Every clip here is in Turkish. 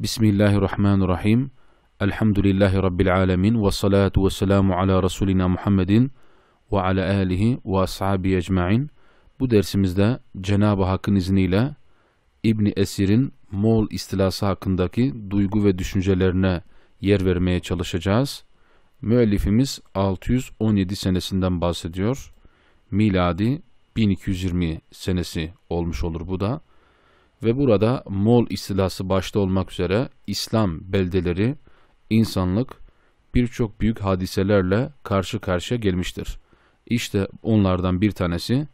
Bismillahirrahmanirrahim. Elhamdülillahi Rabbil alemin. Ve salatu ve selamu ala Resulina Muhammedin ve ala ahlihi ve ashabi ecmain. Bu dersimizde Cenab-ı Hakk'ın izniyle İbni Esir'in Moğol istilası hakkındaki duygu ve düşüncelerine yer vermeye çalışacağız. Müellifimiz 617 senesinden bahsediyor. Miladi 1220 senesi olmuş olur bu da. Ve burada Moğol istilası başta olmak üzere İslam beldeleri, insanlık birçok büyük hadiselerle karşı karşıya gelmiştir. İşte onlardan bir tanesi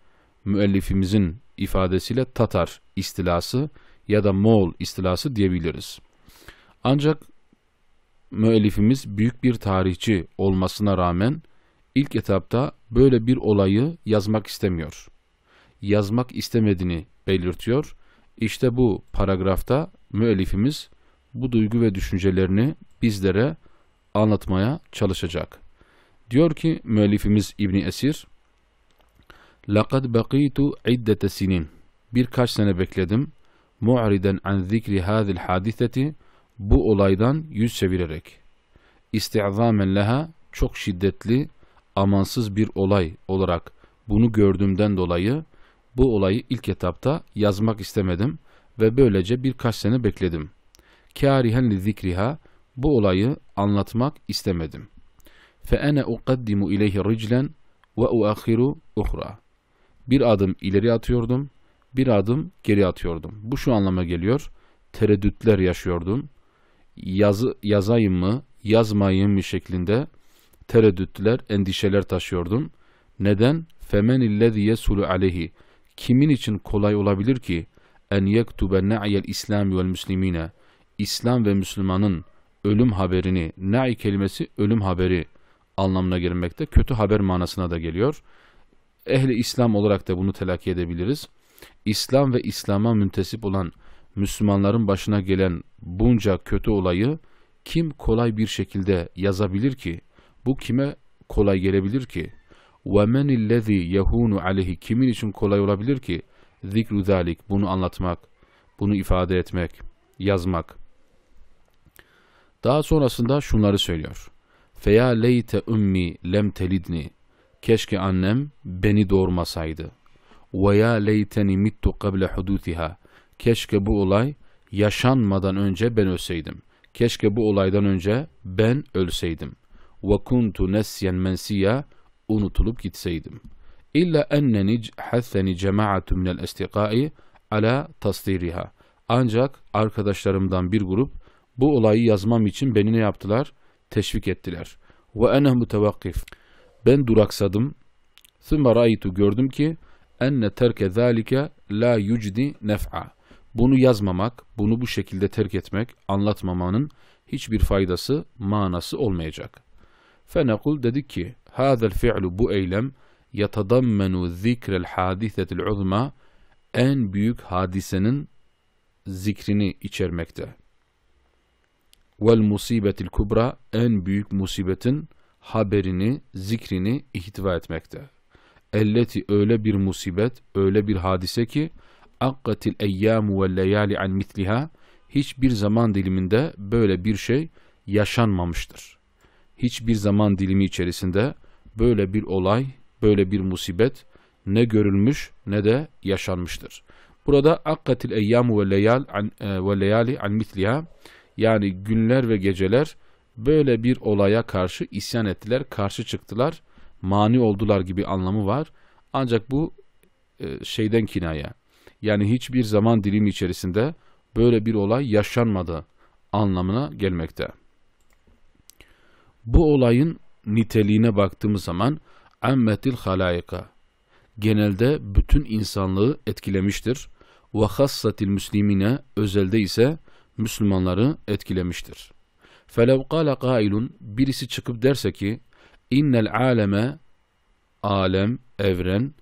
müellifimizin ifadesiyle Tatar istilası ya da Moğol istilası diyebiliriz. Ancak müellifimiz büyük bir tarihçi olmasına rağmen ilk etapta böyle bir olayı yazmak istemiyor. Yazmak istemediğini belirtiyor işte bu paragrafta müellifimiz bu duygu ve düşüncelerini bizlere anlatmaya çalışacak. Diyor ki müellifimiz İbni Esir لَقَدْ بَقِيتُ عِدَّةَ سِنِينَ Birkaç sene bekledim. مُعْرِدًا عَنْ ذِكْرِ هَذِ الْحَادِثَةِ Bu olaydan yüz çevirerek. İsti'zâmen leha çok şiddetli, amansız bir olay olarak bunu gördüğümden dolayı bu olayı ilk etapta yazmak istemedim ve böylece birkaç sene bekledim. Kârihen li zikriha bu olayı anlatmak istemedim. Fe ene uqaddimu ileyhi riclen ve uakhiru uhra. Bir adım ileri atıyordum, bir adım geri atıyordum. Bu şu anlama geliyor. Tereddütler yaşıyordum. Yaz, yazayım mı, yazmayayım mı şeklinde tereddütler, endişeler taşıyordum. Neden? Femen illezî yesulu aleyhi kimin için kolay olabilir ki en yektube na'yel İslam vel müslimine İslam ve Müslümanın ölüm haberini na'i kelimesi ölüm haberi anlamına gelmekte kötü haber manasına da geliyor. Ehli İslam olarak da bunu telakki edebiliriz. İslam ve İslam'a müntesip olan Müslümanların başına gelen bunca kötü olayı kim kolay bir şekilde yazabilir ki? Bu kime kolay gelebilir ki? Ve men illezî yehûnu kimin için kolay olabilir ki? Zikru zalik bunu anlatmak, bunu ifade etmek, yazmak. Daha sonrasında şunları söylüyor. Feya leyte ummi lem telidni. Keşke annem beni doğurmasaydı. Ve ya leyteni mittu kable hudutiha. Keşke bu olay yaşanmadan önce ben ölseydim. Keşke bu olaydan önce ben ölseydim. Ve kuntu nesyen mensiya unutulup gitseydim. İlla enneni hatheni cemaatü minel estikai ala tasdiriha. Ancak arkadaşlarımdan bir grup bu olayı yazmam için beni ne yaptılar? Teşvik ettiler. Ve ene mutevakkif. Ben duraksadım. Sümme raitu gördüm ki enne terke zalike la yucdi nef'a. Bunu yazmamak, bunu bu şekilde terk etmek, anlatmamanın hiçbir faydası, manası olmayacak. Fenekul dedik ki هذا الفعل bu eylem يتضمن ذكر الحادثة العظمى en büyük hadisenin zikrini içermekte. Vel musibetil kubra en büyük musibetin haberini, zikrini ihtiva etmekte. Elleti öyle bir musibet, öyle bir hadise ki akkatil eyyamu ve leyali an mitliha hiçbir zaman diliminde böyle bir şey yaşanmamıştır. Hiçbir zaman dilimi içerisinde böyle bir olay, böyle bir musibet ne görülmüş ne de yaşanmıştır. Burada akkatil eyyamu ve leyal e, ve leyali an mitliha yani günler ve geceler böyle bir olaya karşı isyan ettiler, karşı çıktılar, mani oldular gibi anlamı var. Ancak bu e, şeyden kinaya yani hiçbir zaman dilim içerisinde böyle bir olay yaşanmadı anlamına gelmekte. Bu olayın niteliğine baktığımız zaman ammetil halayika genelde bütün insanlığı etkilemiştir. Ve hassatil müslimine özelde ise Müslümanları etkilemiştir. Felev kâle kâilun birisi çıkıp derse ki innel aleme alem evren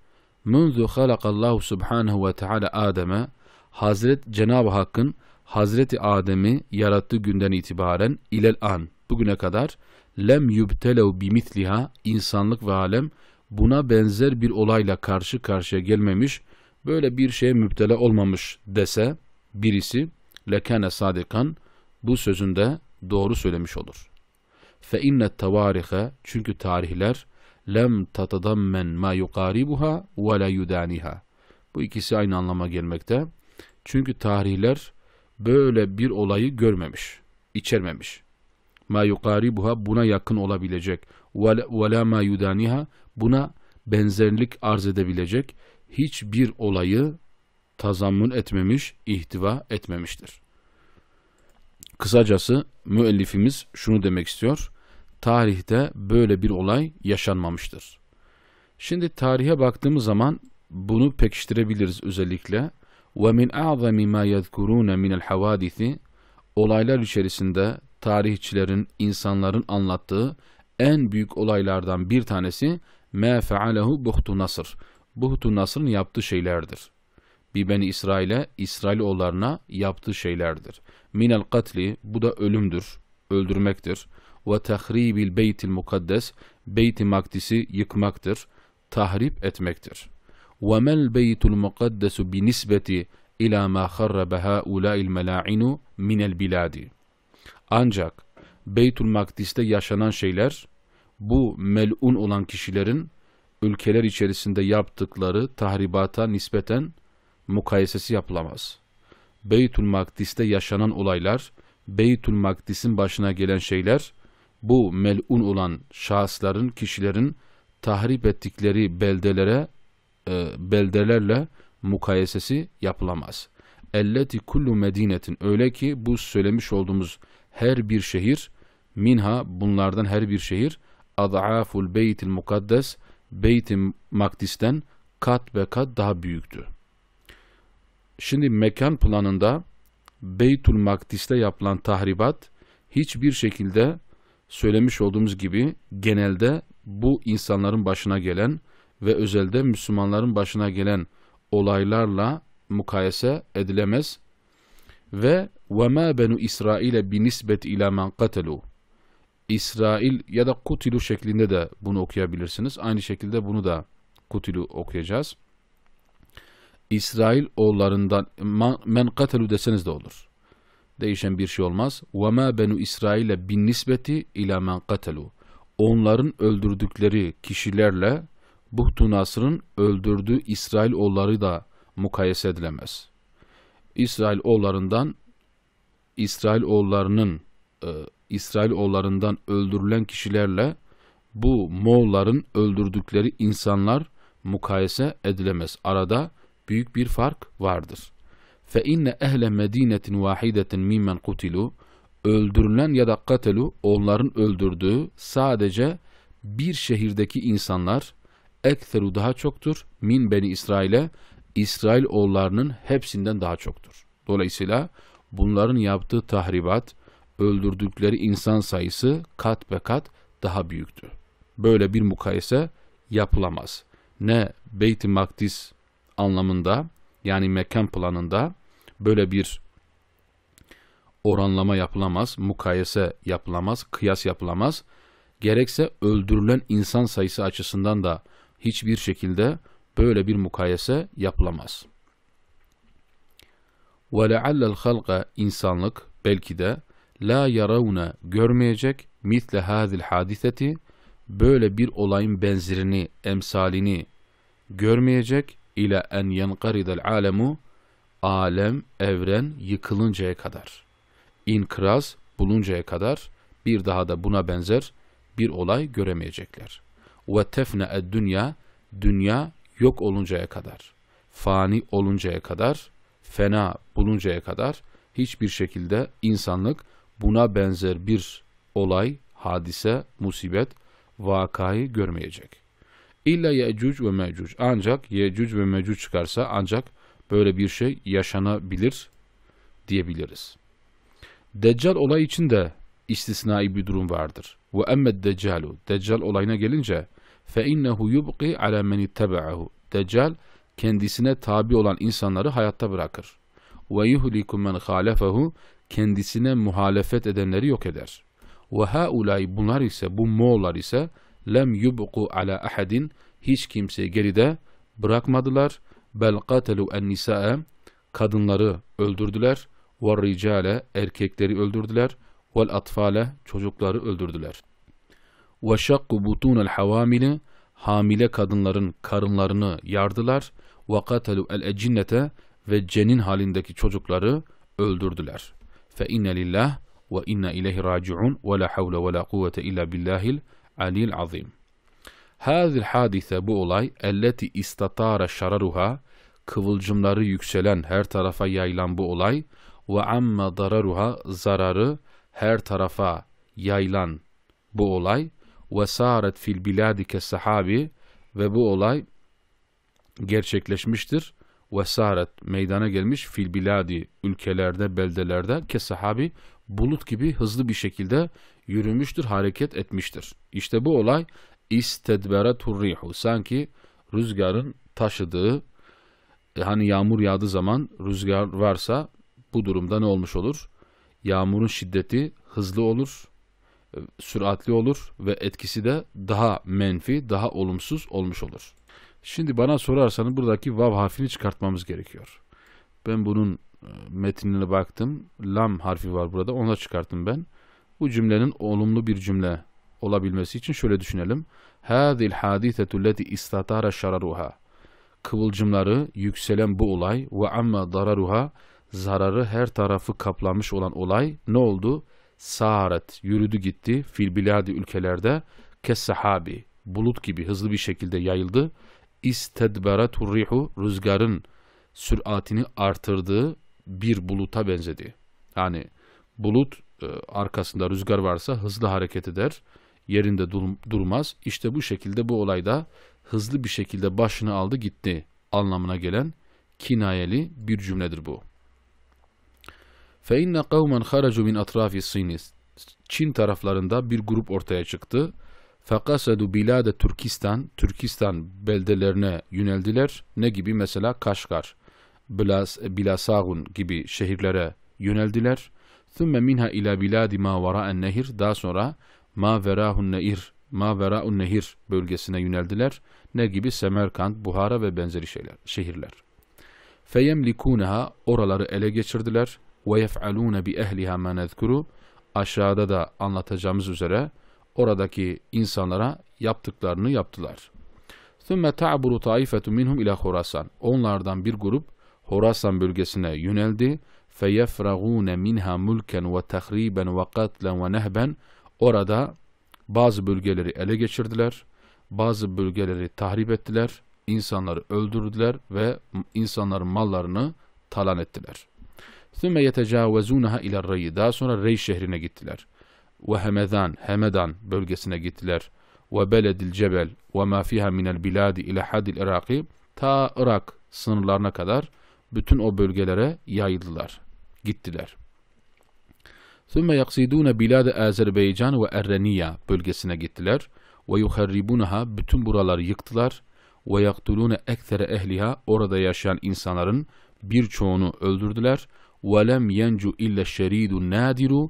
munzu halakallahu subhanahu ve teala Adem'e Hazret Cenab-ı Hakk'ın Hazreti Adem'i yarattığı günden itibaren ilel an bugüne kadar lem yubtelev bimitliha insanlık ve alem buna benzer bir olayla karşı karşıya gelmemiş, böyle bir şeye müptele olmamış dese birisi lekene sadikan bu sözünde doğru söylemiş olur. Fe inne tavarihe çünkü tarihler lem tatadammen ma yuqaribuha ve la yudaniha. Bu ikisi aynı anlama gelmekte. Çünkü tarihler böyle bir olayı görmemiş, içermemiş ma yuqaribuha buna yakın olabilecek ve la ma yudaniha buna benzerlik arz edebilecek hiçbir olayı tazammül etmemiş, ihtiva etmemiştir. Kısacası müellifimiz şunu demek istiyor. Tarihte böyle bir olay yaşanmamıştır. Şimdi tarihe baktığımız zaman bunu pekiştirebiliriz özellikle. وَمِنْ اَعْظَمِ مَا يَذْكُرُونَ مِنَ الْحَوَادِثِ Olaylar içerisinde tarihçilerin, insanların anlattığı en büyük olaylardan bir tanesi مَا فَعَلَهُ بُحْتُ Nasr. Buhtu Nasr'ın yaptığı şeylerdir. Bibeni İsrail'e, İsrailoğullarına yaptığı şeylerdir. Minel katli, bu da ölümdür, öldürmektir. Ve tehribil beytil mukaddes, beyti makdisi yıkmaktır, tahrip etmektir. Ve mel beytul mukaddesu binisbeti ila ma kharrabaha ulail mela'inu minel biladi.'' Ancak Beytül Makdis'te yaşanan şeyler bu melun olan kişilerin ülkeler içerisinde yaptıkları tahribata nispeten mukayesesi yapılamaz. Beytül Makdis'te yaşanan olaylar, Beytül Makdis'in başına gelen şeyler, bu melun olan şahısların, kişilerin tahrip ettikleri beldelere, e, beldelerle mukayesesi yapılamaz. Elleti kullu medinetin öyle ki bu söylemiş olduğumuz her bir şehir minha bunlardan her bir şehir ad'aful beytil mukaddes beyt-i makdisten kat ve kat daha büyüktü. Şimdi mekan planında Beytül Makdis'te yapılan tahribat hiçbir şekilde söylemiş olduğumuz gibi genelde bu insanların başına gelen ve özelde Müslümanların başına gelen olaylarla mukayese edilemez ve وَمَا بَنُوا İsrail'e binisbet ila men قَتَلُوا İsrail ya da kutilu şeklinde de bunu okuyabilirsiniz. Aynı şekilde bunu da kutilu okuyacağız. İsrail oğullarından men katelu deseniz de olur. Değişen bir şey olmaz. وَمَا benu İsrail'e bin nisbeti ila men katelu. Onların öldürdükleri kişilerle Buhtun Asr'ın öldürdüğü İsrail oğulları da mukayese edilemez. İsrail oğullarından İsrail oğullarının e, İsrail oğullarından öldürülen kişilerle bu Moğolların öldürdükleri insanlar mukayese edilemez. Arada büyük bir fark vardır. Fe inne ehle medinetin vahidetin mimmen kutilu öldürülen ya da katelu onların öldürdüğü sadece bir şehirdeki insanlar ekseru daha çoktur min beni İsrail'e İsrail oğullarının hepsinden daha çoktur. Dolayısıyla bunların yaptığı tahribat, öldürdükleri insan sayısı kat be kat daha büyüktü. Böyle bir mukayese yapılamaz. Ne Beyt-i Makdis anlamında yani mekan planında böyle bir oranlama yapılamaz, mukayese yapılamaz, kıyas yapılamaz. Gerekse öldürülen insan sayısı açısından da hiçbir şekilde Böyle bir mukayese yapılamaz. وَلَعَلَّ الْخَلْقَ insanlık belki de la yaravuna görmeyecek mitle hadil hadiseti böyle bir olayın benzerini, emsalini görmeyecek ile en yanqaridel alemu alem, evren yıkılıncaya kadar. inkraz buluncaya kadar bir daha da buna benzer bir olay göremeyecekler. Ve tefne dünya dünya yok oluncaya kadar, fani oluncaya kadar, fena buluncaya kadar hiçbir şekilde insanlık buna benzer bir olay, hadise, musibet, vakayı görmeyecek. İlla Yecüc ve Mecüc. Ancak Yecüc ve Mecüc çıkarsa ancak böyle bir şey yaşanabilir diyebiliriz. Deccal olay için de istisnai bir durum vardır. Ve emmed deccalu. Deccal olayına gelince فَاِنَّهُ يُبْقِ عَلَى مَنِ اتَّبَعَهُ Deccal kendisine tabi olan insanları hayatta bırakır. وَيُهْلِكُ مَنْ خَالَفَهُ Kendisine muhalefet edenleri yok eder. وَهَاُولَٰي Bunlar ise, bu Moğollar ise lem yubqu ala ahadin hiç kimseyi geride bırakmadılar. Bel qatelu en kadınları öldürdüler. Ve ricale erkekleri öldürdüler. Vel atfale çocukları öldürdüler ve şakku butunel havamili hamile kadınların karınlarını yardılar ve katelu el ecinnete ve cenin halindeki çocukları öldürdüler. Fe inne lillah ve inna ileyhi raciun ve la havle ve la kuvvete illa billahil alil azim. Hazil hadise bu olay elleti istatara şararuha kıvılcımları yükselen her tarafa yayılan bu olay ve amma dararuha zararı her tarafa yayılan bu olay ve saret fil biladike sahabi ve bu olay gerçekleşmiştir. Ve saret meydana gelmiş fil biladi ülkelerde, beldelerde ke sahabi bulut gibi hızlı bir şekilde yürümüştür, hareket etmiştir. İşte bu olay istedberetur turrihu. sanki rüzgarın taşıdığı e, hani yağmur yağdığı zaman rüzgar varsa bu durumda ne olmuş olur? Yağmurun şiddeti hızlı olur süratli olur ve etkisi de daha menfi, daha olumsuz olmuş olur. Şimdi bana sorarsanız buradaki vav harfini çıkartmamız gerekiyor. Ben bunun e, metnine baktım. Lam harfi var burada. Onu da çıkarttım ben. Bu cümlenin olumlu bir cümle olabilmesi için şöyle düşünelim. Hadil hadisetu leti istatara şararuha. Kıvılcımları yükselen bu olay ve amma dararuha zararı her tarafı kaplamış olan olay ne oldu? Saaret yürüdü gitti fil ülkelerde kes bulut gibi hızlı bir şekilde yayıldı. İstedberetur turrihu rüzgarın süratini artırdığı bir buluta benzedi. Yani bulut e, arkasında rüzgar varsa hızlı hareket eder, yerinde dur durmaz. İşte bu şekilde bu olayda hızlı bir şekilde başını aldı gitti anlamına gelen kinayeli bir cümledir bu. فَاِنَّ قَوْمًا خَرَجُوا مِنْ اَطْرَافِ الصِّينِ Çin taraflarında bir grup ortaya çıktı. فَقَسَدُ بِلَادَ Türkistan, Türkistan beldelerine yöneldiler. Ne gibi? Mesela Kaşgar, Bilasagun gibi şehirlere yöneldiler. ثُمَّ مِنْهَا اِلَى بِلَادِ مَا وَرَاءَ nehir Daha sonra مَا وَرَاهُ nehir Ma Vera'un Nehir bölgesine yöneldiler. Ne gibi? Semerkant, Buhara ve benzeri şeyler, şehirler. Feyemlikuneha oraları ele geçirdiler ve yef'alûne bi ehliha ma nezkuru aşağıda da anlatacağımız üzere oradaki insanlara yaptıklarını yaptılar. ثُمَّ تَعْبُرُ تَعِفَةٌ مِنْهُمْ اِلَى خُرَاسَانَ Onlardan bir grup Horasan bölgesine yöneldi. فَيَفْرَغُونَ مِنْهَا مُلْكًا وَتَخْرِيبًا وَقَتْلًا وَنَهْبًا Orada bazı bölgeleri ele geçirdiler, bazı bölgeleri tahrip ettiler, insanları öldürdüler ve insanların mallarını talan ettiler.'' ثُمَّ يَتَجَاوَزُونَهَا اِلَى الرَّيِّ Daha sonra Rey şehrine gittiler. وَهَمَدَان Hemedan bölgesine gittiler. وَبَلَدِ الْجَبَلْ وَمَا فِيهَا مِنَ الْبِلَادِ اِلَى حَدِ الْاِرَاقِ Ta Irak sınırlarına kadar bütün o bölgelere yayıldılar. Gittiler. ثُمَّ يَقْسِدُونَ بِلَادِ Azerbaycan وَاَرَّنِيَا bölgesine gittiler. وَيُخَرِّبُونَهَا Bütün buraları yıktılar. وَيَقْتُلُونَ اَكْثَرَ ehliha Orada yaşayan insanların birçoğunu öldürdüler. وَلَمْ يَنْجُ اِلَّا شَر۪يدُ نَادِرُ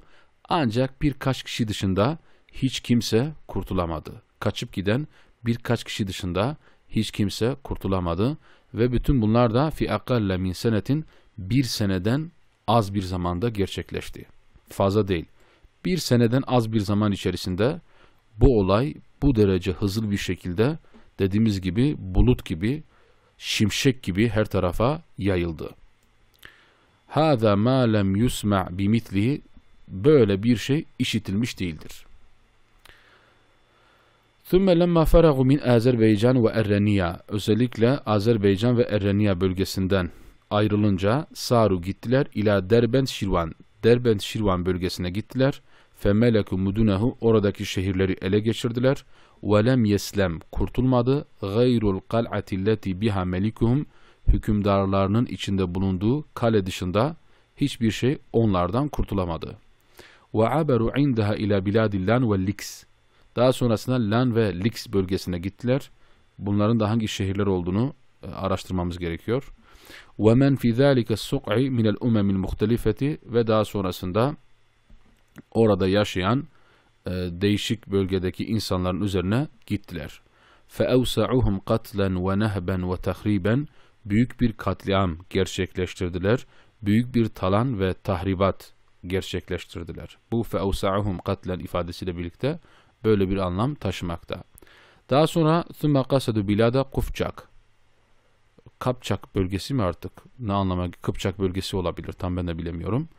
Ancak birkaç kişi dışında hiç kimse kurtulamadı. Kaçıp giden birkaç kişi dışında hiç kimse kurtulamadı ve bütün bunlar da fi akalle min senetin bir seneden az bir zamanda gerçekleşti. Fazla değil. Bir seneden az bir zaman içerisinde bu olay bu derece hızlı bir şekilde dediğimiz gibi bulut gibi, şimşek gibi her tarafa yayıldı. Hâzâ mâ lem yusma' bimitlihi böyle bir şey işitilmiş değildir. Thumma lemma faragu min Azerbaycan ve Erreniya özellikle Azerbaycan ve Erreniya bölgesinden ayrılınca Saru gittiler ila Derbent Şirvan Derbent Şirvan bölgesine gittiler. Femeleku mudunehu oradaki şehirleri ele geçirdiler. Ve lem yeslem kurtulmadı. Gayrul kal'ati leti biha melikuhum hükümdarlarının içinde bulunduğu kale dışında hiçbir şey onlardan kurtulamadı. Ve aberu indaha بِلَادِ لَنْ Lan Daha sonrasında Lan ve Lix bölgesine gittiler. Bunların da hangi şehirler olduğunu e, araştırmamız gerekiyor. وَمَنْ فِي fi السُّقْعِ مِنَ min الْمُخْتَلِفَةِ umemil muhtelifeti ve daha sonrasında orada yaşayan e, değişik bölgedeki insanların üzerine gittiler. فَاَوْسَعُهُمْ قَتْلًا وَنَهْبًا وَتَخْرِيبًا büyük bir katliam gerçekleştirdiler, büyük bir talan ve tahribat gerçekleştirdiler. Bu feusahum katlen ifadesiyle birlikte böyle bir anlam taşımakta. Daha sonra thumma kasadu bilada kufçak. Kapçak bölgesi mi artık? Ne anlama Kıpçak bölgesi olabilir. Tam ben de bilemiyorum.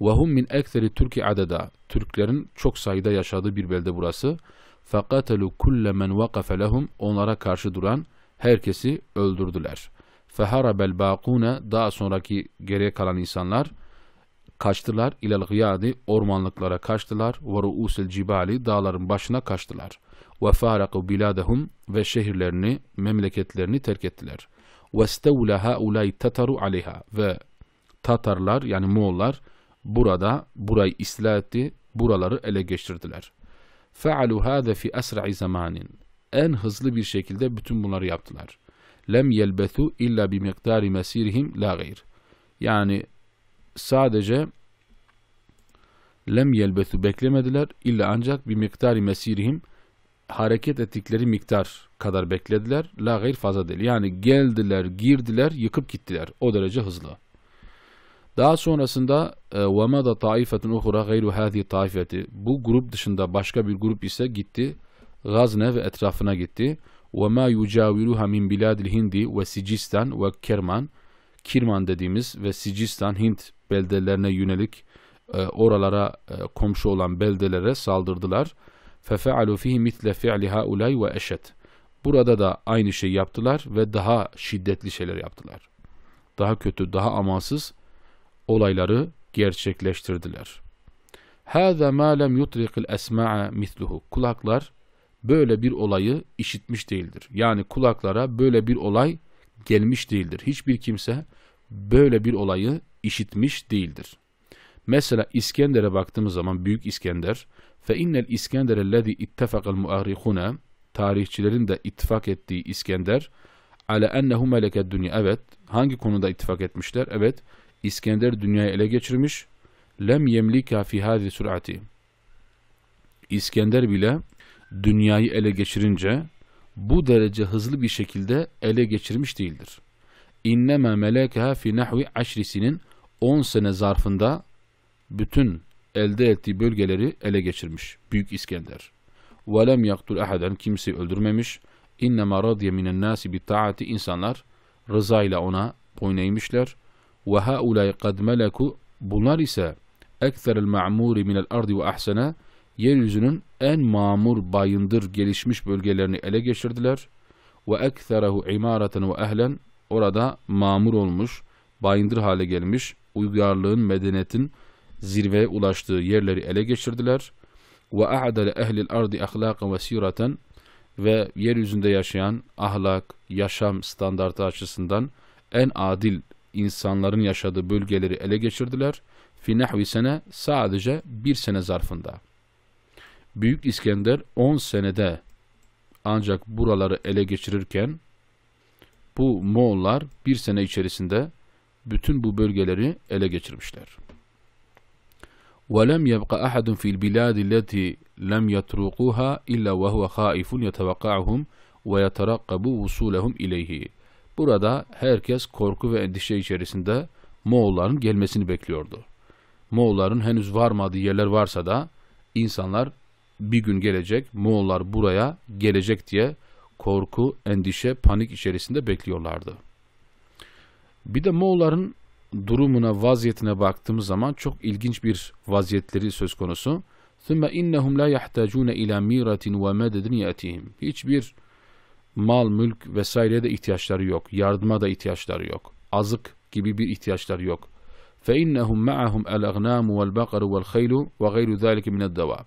Ve min ekseri Türkiye adada. Türklerin çok sayıda yaşadığı bir belde burası. Fakatelu kulle men vakafe lehum. Onlara karşı duran herkesi öldürdüler. Feharabel bakune daha sonraki geriye kalan insanlar kaçtılar ilel gıyadi ormanlıklara kaçtılar ve ruusil cibali dağların başına kaçtılar ve faraku biladehum ve şehirlerini memleketlerini terk ettiler ve stevle haulay tataru aleyha ve Tatarlar yani Moğollar burada burayı istila etti buraları ele geçirdiler fealu hâde fi esra'i zamanin en hızlı bir şekilde bütün bunları yaptılar lem yelbethu illa bi miktari mesirihim la gayr. Yani sadece lem yelbethu beklemediler illa ancak bir miktari mesirihim hareket ettikleri miktar kadar beklediler. La gayr fazla değil. Yani geldiler, girdiler, yıkıp gittiler. O derece hızlı. Daha sonrasında وَمَدَ طَائِفَةٌ اُخُرَى غَيْرُ هَذِي taifeti, Bu grup dışında başka bir grup ise gitti. Gazne ve etrafına gitti. وَمَا يُجَاوِرُهَا Hindi ve الْهِنْدِ ve Kerman, Kirman dediğimiz ve Sicistan Hind beldelerine yönelik e, oralara e, komşu olan beldelere saldırdılar. فَفَعَلُوا فِيهِ مِثْلَ فِعْلِ هَا اُلَيْ وَاَشَدْ Burada da aynı şey yaptılar ve daha şiddetli şeyler yaptılar. Daha kötü, daha amansız olayları gerçekleştirdiler. هَذَا مَا لَمْ يُطْرِقِ الْاَسْمَعَ مِثْلُهُ Kulaklar böyle bir olayı işitmiş değildir. Yani kulaklara böyle bir olay gelmiş değildir. Hiçbir kimse böyle bir olayı işitmiş değildir. Mesela İskender'e baktığımız zaman Büyük İskender fe innel İskender ellezî ittefakal muarihuna tarihçilerin de ittifak ettiği İskender ale ennehu meleked dünya evet hangi konuda ittifak etmişler? Evet İskender dünyayı ele geçirmiş lem yemlika fi hâzi sür'ati İskender bile dünyayı ele geçirince bu derece hızlı bir şekilde ele geçirmiş değildir. İnneme melekeha fi nahvi aşrisinin 10 sene zarfında bütün elde ettiği bölgeleri ele geçirmiş Büyük İskender. وَلَمْ يَقْتُلْ اَحَدًا Kimseyi öldürmemiş. اِنَّمَا رَضْيَ مِنَ bi بِتَعَةِ insanlar rızayla ona boyun eğmişler. وَهَاُولَيْ قَدْ مَلَكُ Bunlar ise اَكْثَرَ الْمَعْمُورِ ardi الْاَرْضِ وَاَحْسَنَا yeryüzünün en mamur bayındır gelişmiş bölgelerini ele geçirdiler. Ve ekserehu imareten ve ehlen orada mamur olmuş, bayındır hale gelmiş, uygarlığın, medeniyetin zirveye ulaştığı yerleri ele geçirdiler. Ve adale, ehlil ardi ahlakan ve sireten ve yeryüzünde yaşayan ahlak, yaşam standartı açısından en adil insanların yaşadığı bölgeleri ele geçirdiler. Fi nehvi sene sadece bir sene zarfında. Büyük İskender 10 senede ancak buraları ele geçirirken bu Moğollar bir sene içerisinde bütün bu bölgeleri ele geçirmişler. وَلَمْ يَبْقَ أَحَدٌ فِي الْبِلَادِ الَّتِي لَمْ يَتْرُقُوهَا إِلَّا وَهُوَ خَائِفٌ يَتَوَقَّعُهُمْ وَيَتَرَقَّبُ وُصُولَهُمْ اِلَيْهِ Burada herkes korku ve endişe içerisinde Moğolların gelmesini bekliyordu. Moğolların henüz varmadığı yerler varsa da insanlar bir gün gelecek Moğollar buraya gelecek diye korku, endişe, panik içerisinde bekliyorlardı. Bir de Moğolların durumuna, vaziyetine baktığımız zaman çok ilginç bir vaziyetleri söz konusu. ثُمَّ اِنَّهُمْ لَا يَحْتَاجُونَ اِلَى مِيرَةٍ وَمَدَدٍ يَأْتِهِمْ Hiçbir mal, mülk vesaire de ihtiyaçları yok. Yardıma da ihtiyaçları yok. Azık gibi bir ihtiyaçları yok. فَاِنَّهُمْ مَعَهُمْ الْاَغْنَامُ وَالْبَقَرُ وَالْخَيْلُ وَغَيْرُ ذَٰلِكِ مِنَ الدَّوَابِ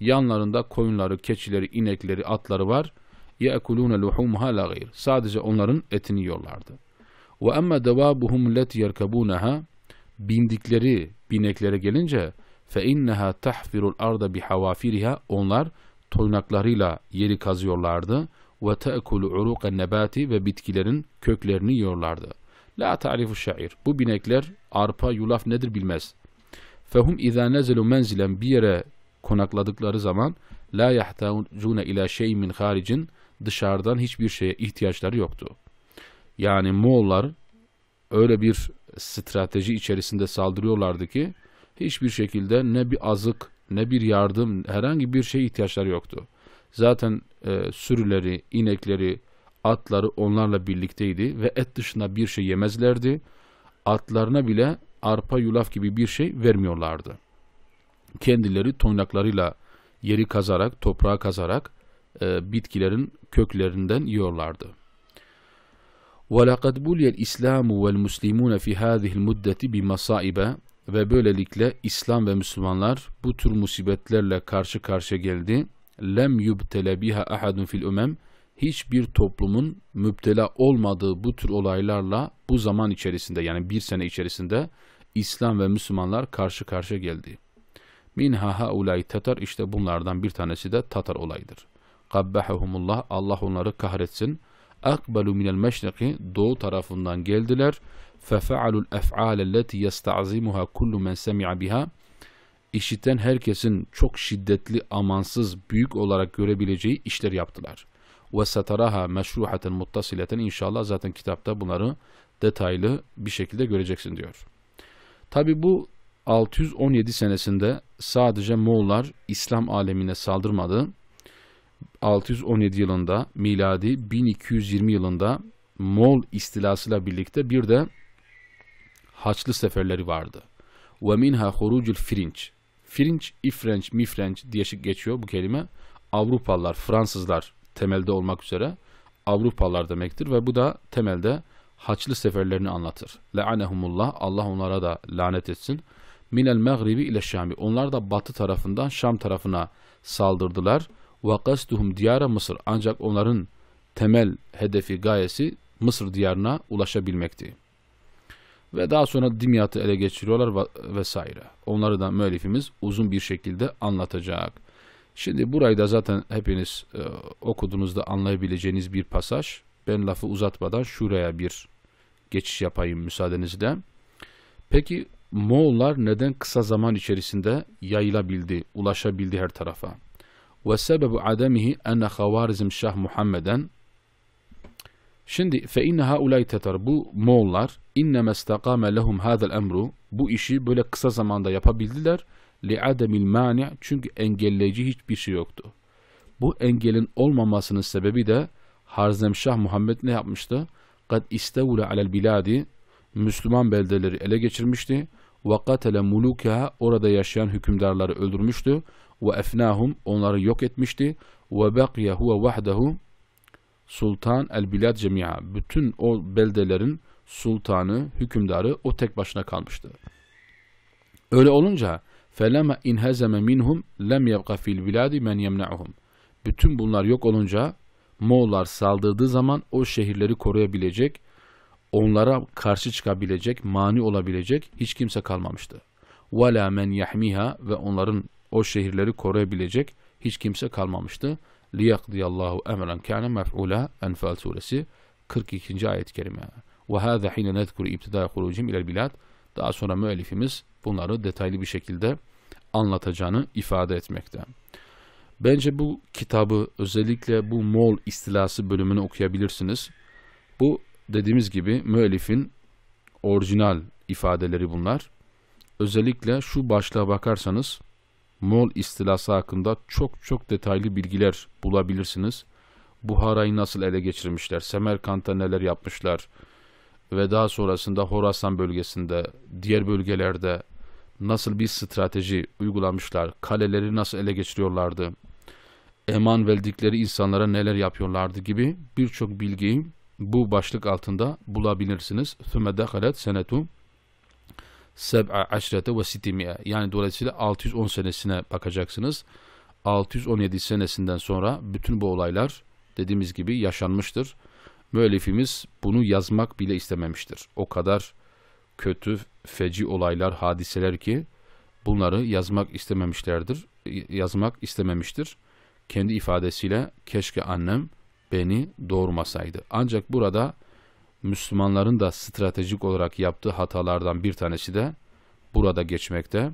Yanlarında koyunları, keçileri, inekleri, atları var. يَأْكُلُونَ لُحُومُهَا لَا غَيْرِ Sadece onların etini yiyorlardı. وَأَمَّا دَوَابُهُمْ لَتْ يَرْكَبُونَهَا Bindikleri bineklere gelince فَاِنَّهَا تَحْفِرُ الْاَرْضَ بِحَوَافِرِهَا Onlar toynaklarıyla yeri kazıyorlardı. وَتَأْكُلُ عُرُقَ nebati Ve bitkilerin köklerini yiyorlardı. La ta'rifu şair. Bu binekler arpa, yulaf nedir bilmez. Fehum izâ nezilu menzilen bir yere konakladıkları zaman la yahtacune ila şey min haricin dışarıdan hiçbir şeye ihtiyaçları yoktu. Yani Moğollar öyle bir strateji içerisinde saldırıyorlardı ki hiçbir şekilde ne bir azık ne bir yardım herhangi bir şeye ihtiyaçları yoktu. Zaten e, sürüleri, inekleri, atları onlarla birlikteydi ve et dışında bir şey yemezlerdi. Atlarına bile arpa yulaf gibi bir şey vermiyorlardı kendileri toynaklarıyla yeri kazarak, toprağa kazarak e, bitkilerin köklerinden yiyorlardı. وَلَقَدْ بُلْيَ الْاِسْلَامُ وَالْمُسْلِمُونَ فِي هَذِهِ الْمُدَّةِ بِمَصَائِبَ Ve böylelikle İslam ve Müslümanlar bu tür musibetlerle karşı karşıya geldi. لَمْ يُبْتَلَ بِهَا اَحَدٌ فِي الْاُمَمِ Hiçbir toplumun müptela olmadığı bu tür olaylarla bu zaman içerisinde yani bir sene içerisinde İslam ve Müslümanlar karşı karşıya geldi. Minha haulay Tatar işte bunlardan bir tanesi de Tatar olayıdır. Kabbahahumullah Allah onları kahretsin. Akbalu minel meşriki doğu tarafından geldiler. Fefealul ef'alelleti yesta'zimuha kullu men semi'a biha işiten herkesin çok şiddetli, amansız, büyük olarak görebileceği işler yaptılar. Ve sataraha meşruhaten muttasileten inşallah zaten kitapta bunları detaylı bir şekilde göreceksin diyor. Tabi bu 617 senesinde sadece Moğollar İslam alemine saldırmadı. 617 yılında miladi 1220 yılında Moğol istilasıyla birlikte bir de Haçlı seferleri vardı. Ve minha hurucul firinç. Firinç, ifrenç, mifrenç diye geçiyor bu kelime. Avrupalılar, Fransızlar temelde olmak üzere Avrupalılar demektir ve bu da temelde Haçlı seferlerini anlatır. Le'anehumullah, Allah onlara da lanet etsin minel mağribi ile şami. Onlar da batı tarafından Şam tarafına saldırdılar. Ve kasduhum diyara Mısır. Ancak onların temel hedefi, gayesi Mısır diyarına ulaşabilmekti. Ve daha sonra Dimyat'ı ele geçiriyorlar vesaire. Onları da müellifimiz uzun bir şekilde anlatacak. Şimdi burayı da zaten hepiniz e, okuduğunuzda anlayabileceğiniz bir pasaj. Ben lafı uzatmadan şuraya bir geçiş yapayım müsaadenizle. Peki Moğollar neden kısa zaman içerisinde yayılabildi, ulaşabildi her tarafa? Ve sebebu ademihi enne havarizm şah Muhammeden Şimdi fe inne haulay tetar bu Moğollar inne istakame lehum hadal emru bu işi böyle kısa zamanda yapabildiler li ademil mani çünkü engelleyici hiçbir şey yoktu. Bu engelin olmamasının sebebi de Harzemşah Muhammed ne yapmıştı? Kad istevule alel biladi Müslüman beldeleri ele geçirmişti ve وَقَتَلَ مُلُوكَهَا Orada yaşayan hükümdarları öldürmüştü. وَاَفْنَاهُمْ Onları yok etmişti. ve وَبَقْيَ هُوَ وَحْدَهُ Sultan el-Bilad cemia. Bütün o beldelerin sultanı, hükümdarı o tek başına kalmıştı. Öyle olunca فَلَمَا اِنْهَزَمَ مِنْهُمْ لَمْ يَبْقَ فِي biladi men يَمْنَعُهُمْ Bütün bunlar yok olunca Moğollar saldırdığı zaman o şehirleri koruyabilecek onlara karşı çıkabilecek, mani olabilecek hiç kimse kalmamıştı. وَلَا مَنْ يَحْمِهَا Ve onların o şehirleri koruyabilecek hiç kimse kalmamıştı. لِيَقْضِيَ اللّٰهُ اَمَرًا كَانَ مَفْعُولًا Enfal suresi 42. ayet-i kerime. وَهَذَا حِينَ نَذْكُرُ اِبْتِدَاءَ خُرُوجِهِمْ اِلَى الْبِلَادِ Daha sonra müellifimiz bunları detaylı bir şekilde anlatacağını ifade etmekte. Bence bu kitabı özellikle bu Moğol istilası bölümünü okuyabilirsiniz. Bu dediğimiz gibi müellifin orijinal ifadeleri bunlar. Özellikle şu başlığa bakarsanız Moğol istilası hakkında çok çok detaylı bilgiler bulabilirsiniz. Buhara'yı nasıl ele geçirmişler, Semerkant'ta neler yapmışlar ve daha sonrasında Horasan bölgesinde, diğer bölgelerde nasıl bir strateji uygulamışlar, kaleleri nasıl ele geçiriyorlardı, eman verdikleri insanlara neler yapıyorlardı gibi birçok bilgiyi bu başlık altında bulabilirsiniz. ثُمَ دَخَلَتْ سَنَةُ seb'a aşrete ve sitimiye yani dolayısıyla 610 senesine bakacaksınız. 617 senesinden sonra bütün bu olaylar dediğimiz gibi yaşanmıştır. Müellifimiz bunu yazmak bile istememiştir. O kadar kötü, feci olaylar, hadiseler ki bunları yazmak istememişlerdir. Yazmak istememiştir. Kendi ifadesiyle keşke annem beni doğurmasaydı. Ancak burada Müslümanların da stratejik olarak yaptığı hatalardan bir tanesi de burada geçmekte.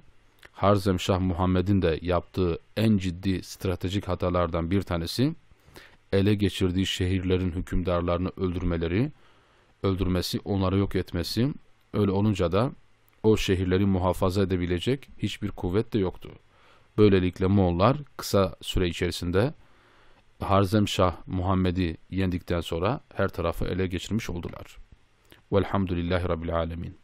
Harzemşah Muhammed'in de yaptığı en ciddi stratejik hatalardan bir tanesi ele geçirdiği şehirlerin hükümdarlarını öldürmeleri, öldürmesi, onları yok etmesi. Öyle olunca da o şehirleri muhafaza edebilecek hiçbir kuvvet de yoktu. Böylelikle Moğollar kısa süre içerisinde Harzemşah Muhammed'i yendikten sonra her tarafı ele geçirmiş oldular. Velhamdülillahi Rabbil Alemin.